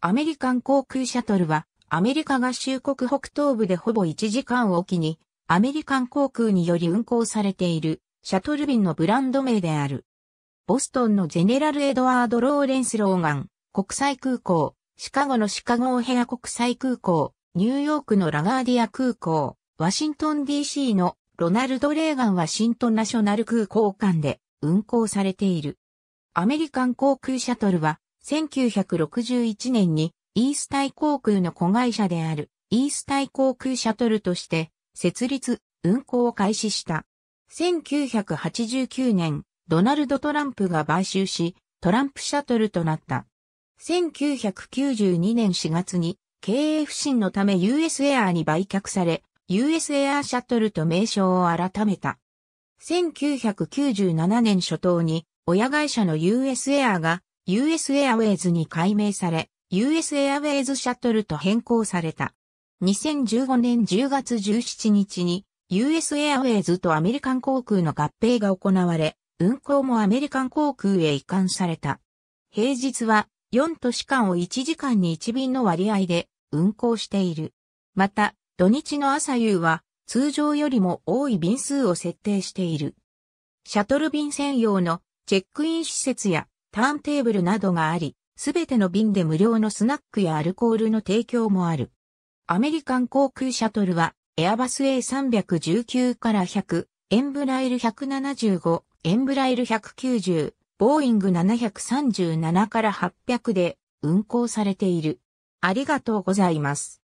アメリカン航空シャトルは、アメリカ合衆国北東部でほぼ1時間おきに、アメリカン航空により運航されている、シャトル便のブランド名である。ボストンのジェネラル・エドワード・ローレンス・ローガン、国際空港、シカゴのシカゴ・オヘア国際空港、ニューヨークのラガーディア空港、ワシントン DC のロナルド・レーガン・ワシントンナショナル空港間で運航されている。アメリカン航空シャトルは1961年にイースタイ航空の子会社であるイースタイ航空シャトルとして設立、運行を開始した。1989年、ドナルド・トランプが買収し、トランプシャトルとなった。1992年4月に経営不振のため US エアーに売却され、US エアーシャトルと名称を改めた。1997年初頭に親会社の US エアーが US i r ウェイズに改名され、US a アウェイズシャトルと変更された。2015年10月17日に US i r ウェイズとアメリカン航空の合併が行われ、運航もアメリカン航空へ移管された。平日は4都市間を1時間に1便の割合で運航している。また、土日の朝夕は通常よりも多い便数を設定している。シャトル便専用のチェックイン施設やターンテーブルなどがあり、すべての便で無料のスナックやアルコールの提供もある。アメリカン航空シャトルは、エアバス A319 から100、エンブライル175、エンブライル190、ボーイング737から800で運航されている。ありがとうございます。